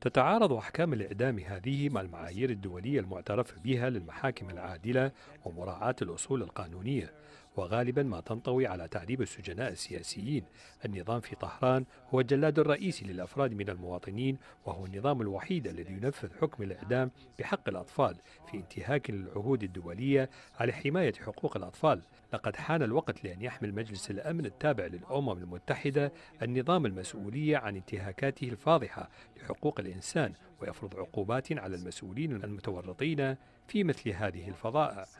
تتعارض أحكام الإعدام هذه مع المعايير الدولية المعترف بها للمحاكم العادلة ومراعاة الأصول القانونية وغالبا ما تنطوي على تعذيب السجناء السياسيين النظام في طهران هو الجلاد الرئيسي للأفراد من المواطنين وهو النظام الوحيد الذي ينفذ حكم الإعدام بحق الأطفال في انتهاك للعهود الدولية على حماية حقوق الأطفال لقد حان الوقت لأن يحمل مجلس الأمن التابع للأمم المتحدة النظام المسؤولية عن انتهاكاته الفاضحة لحقوق الإنسان ويفرض عقوبات على المسؤولين المتورطين في مثل هذه الفضائع